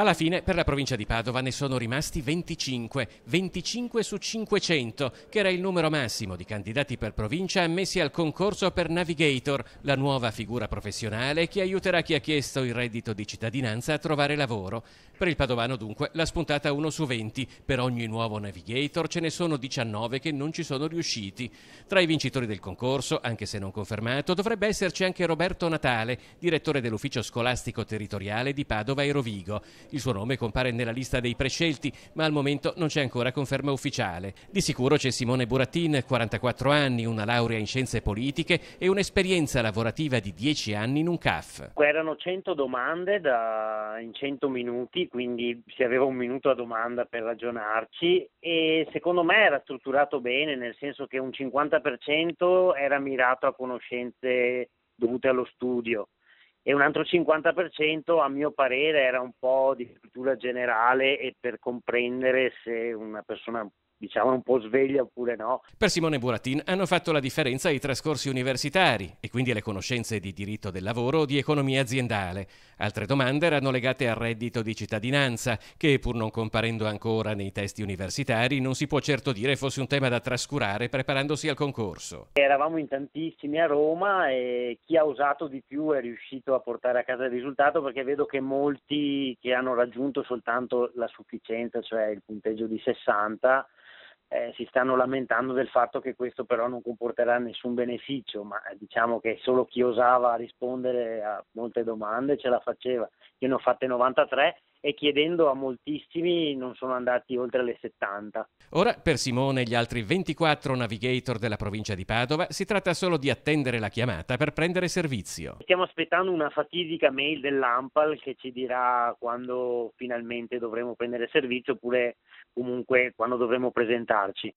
Alla fine per la provincia di Padova ne sono rimasti 25, 25 su 500, che era il numero massimo di candidati per provincia ammessi al concorso per Navigator, la nuova figura professionale che aiuterà chi ha chiesto il reddito di cittadinanza a trovare lavoro. Per il padovano dunque la spuntata 1 su 20, per ogni nuovo Navigator ce ne sono 19 che non ci sono riusciti. Tra i vincitori del concorso, anche se non confermato, dovrebbe esserci anche Roberto Natale, direttore dell'ufficio scolastico territoriale di Padova e Rovigo. Il suo nome compare nella lista dei prescelti, ma al momento non c'è ancora conferma ufficiale. Di sicuro c'è Simone Burattin, 44 anni, una laurea in scienze politiche e un'esperienza lavorativa di 10 anni in un CAF. Erano 100 domande da... in 100 minuti, quindi si aveva un minuto a domanda per ragionarci e secondo me era strutturato bene, nel senso che un 50% era mirato a conoscenze dovute allo studio, e un altro 50% a mio parere era un po' di cultura generale e per comprendere se una persona diciamo un po' sveglia oppure no. Per Simone Buratin hanno fatto la differenza i trascorsi universitari e quindi le conoscenze di diritto del lavoro o di economia aziendale. Altre domande erano legate al reddito di cittadinanza, che pur non comparendo ancora nei testi universitari non si può certo dire fosse un tema da trascurare preparandosi al concorso. Eravamo in tantissimi a Roma e chi ha usato di più è riuscito a portare a casa il risultato perché vedo che molti che hanno raggiunto soltanto la sufficienza, cioè il punteggio di 60, eh, si stanno lamentando del fatto che questo però non comporterà nessun beneficio, ma eh, diciamo che solo chi osava rispondere a molte domande ce la faceva. Io ne ho fatte 93 e chiedendo a moltissimi non sono andati oltre le 70. Ora per Simone e gli altri 24 navigator della provincia di Padova si tratta solo di attendere la chiamata per prendere servizio. Stiamo aspettando una fatidica mail dell'AMPAL che ci dirà quando finalmente dovremo prendere servizio oppure comunque quando dovremo presentarci.